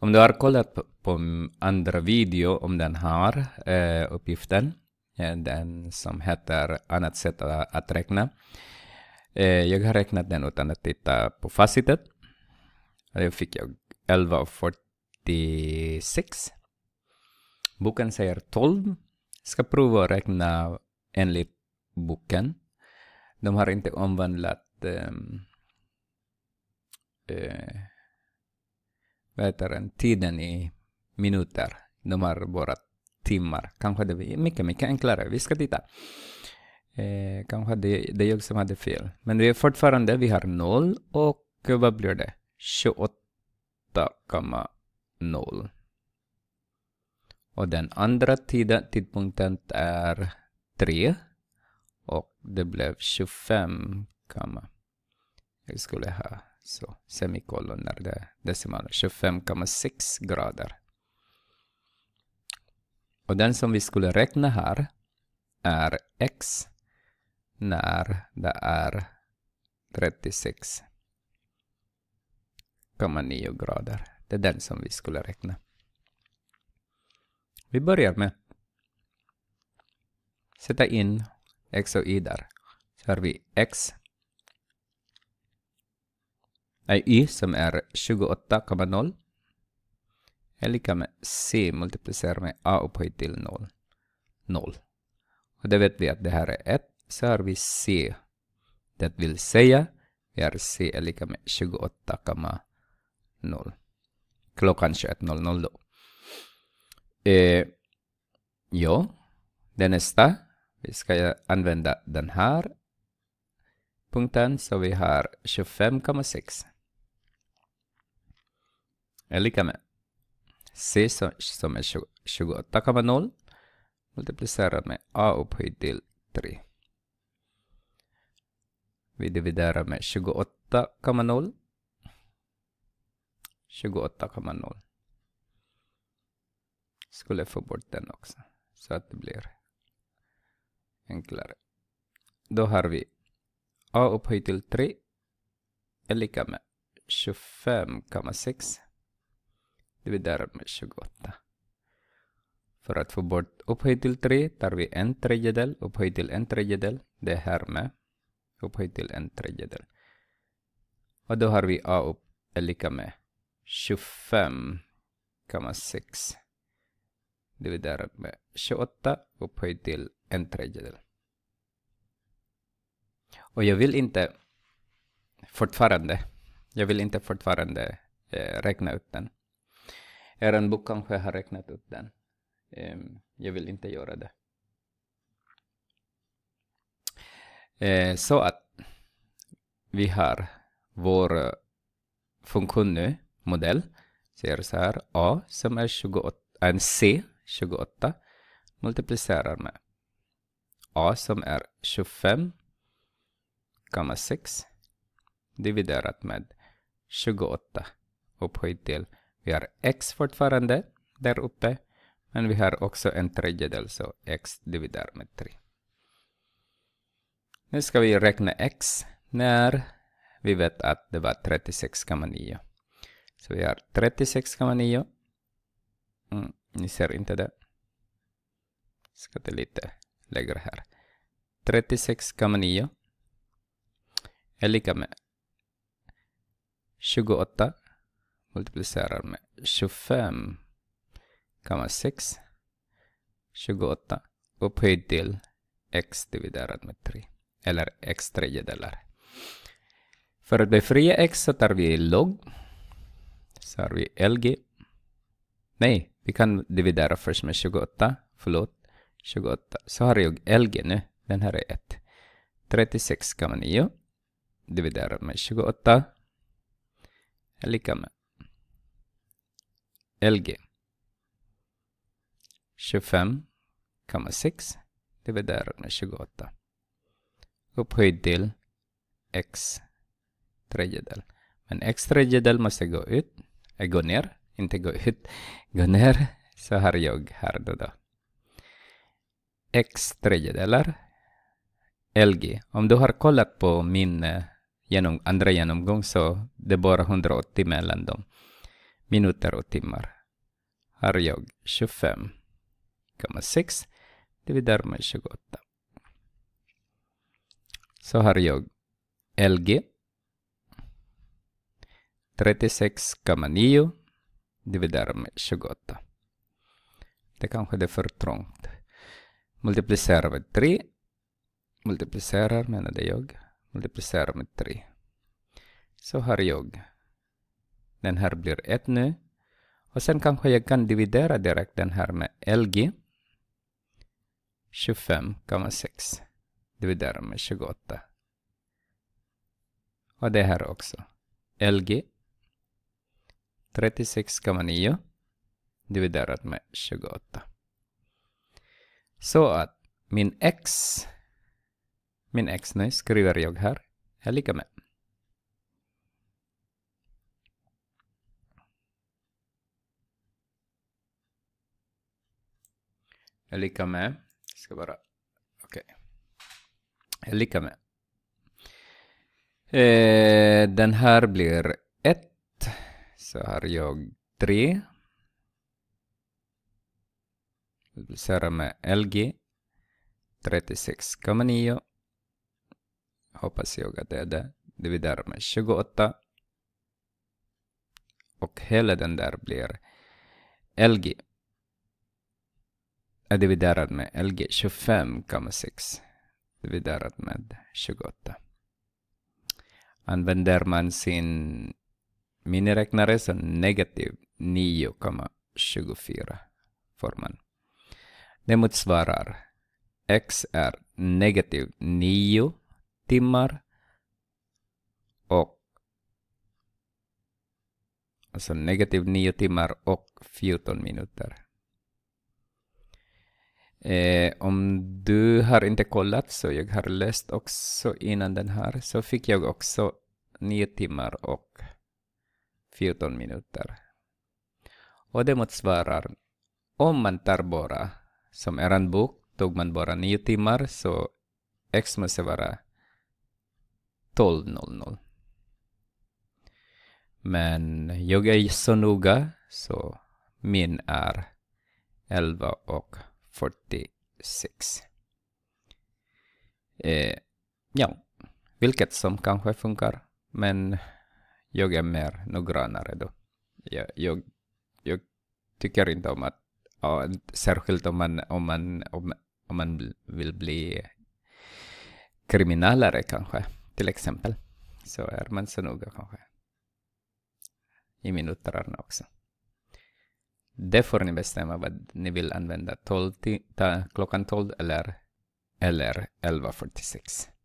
Om du har kollat på, på andra video om den här eh, uppgiften, eh, den som heter annat sätt att räkna. Eh, jag har räknat den utan att titta på facitet. Då fick jag 11.46. Boken säger 12. Jag Ska prova att räkna enligt boken. De har inte omvandlat ehm, eh, eh, vad tiden i minuter. De har bara timmar. Kanske det är mycket, mycket enklare. Vi ska titta. Eh, kanske det, det är jag som hade fel. Men det är fortfarande, vi har 0 och vad blir det? 28,0. Och den andra tiden, tidpunkten är 3 och det blev 25, jag skulle ha så semikolonner, det är decimaler. 25,6 grader. Och den som vi skulle räkna här är x när det är 36,9 grader. Det är den som vi skulle räkna. Vi börjar med att sätta in x och y där. Så har vi x nej y som är 28,0 är lika med c multiplicerat med a upphöjt till 0. 0. Och det vet vi att det här är 1, så har vi c. Det vill säga, vi har c är lika med 28,0. Klockan 21.00 då. Eh, ja, det nästa. Vi ska använda den här punkten, så vi har 25,6 är lika med C som, som är 28,0 multiplicerat med A upphöjt till 3. Vi dividerar med 28,0. 28,0. Skulle få bort den också, så att det blir enklare. Då har vi A upphöjt till 3 är lika med 25,6 det blir därmed 28. För att få bort upphöjt till 3 tar vi en tredjedel, upphöjt till en tredjedel, det här med, upphöjt till en tredjedel. Och då har vi a upp är lika med 25,6 dividerat med 28 upphöjt till en tredjedel. Och jag vill inte fortfarande, jag vill inte fortfarande eh, räkna ut den. Er bok kanske har räknat upp den. Ehm, jag vill inte göra det. Ehm, så att vi har vår eh, funktion nu, modell, ser så här A som är 28, en C 28 multiplicerar med A som är 25,6 dividerat med 28 upphöjt till vi har x fortfarande där uppe. Men vi har också en tredjedel, så x dividerat med 3. Nu ska vi räkna x när vi vet att det var 36,9. Så vi har 36,9. Mm, ni ser inte det. Ska det lite lägre här. 36,9 är lika med 28 multiplicerar med 25 6 28 upphöjt till x dividerat med 3 eller x tredjedelar. För att befria x så tar vi log. Så har vi lg. Nej, vi kan dividera först med 28. Förlåt, 28. Så har jag lg nu. Den här är 1. 36,9 dividerat med 28 är lika med LG. 25,6 dividerat med 28 upphöjd till x tredjedel. Men x tredjedel måste gå ut, äh, gå ner, inte gå ut, gå ner. Så har jag här då. då. x tredjedelar LG. Om du har kollat på min eh, genom, andra genomgång så det är bara 180 mellan dem minuter och timmar har jag 25,6 dividerat med 28. Så har jag LG 36,9 dividerat med 28. Det kanske är för trångt. Multiplicera med 3. Multiplicerar menade jag. Multiplicera med 3. Så har jag den här blir 1 nu. Och sen kanske jag kan dividera direkt den här med LG. 25,6 dividera med 28. Och det här också. LG 36,9 dividerat med 28. Så att min x, min x nu skriver jag här, är lika med Jag är med. Jag ska bara... Okej. Okay. Jag lika med. Eh, den här blir 1. Så har jag 3. Multiplicerar med LG. 36,9. Hoppas jag att det är det. Dividerar med 28. Och hela den där blir LG dividerat med LG 25,6 dividerat med 28. Använder man sin miniräknare så negativ 9,24 får man. Det motsvarar x är negativ 9 timmar och alltså negativ 9 timmar och 14 minuter. Eh, om du har inte kollat, så jag har läst också innan den här, så fick jag också 9 timmar och 14 minuter. Och det motsvarar, om man tar bara som eran bok, tog man bara 9 timmar, så x måste vara 12.00. Men jag är så noga, så min är 11 och 46. Eh, ja, vilket som kanske funkar, men jag är mer noggrannare då. Jag, jag, jag tycker inte om att, ja, särskilt om man, om, man, om, om man vill bli kriminalare kanske, till exempel, så är man så noga kanske i minuterna också. Det får ni bestämma vad ni vill använda. 12 klockan 12 eller, eller 11.46.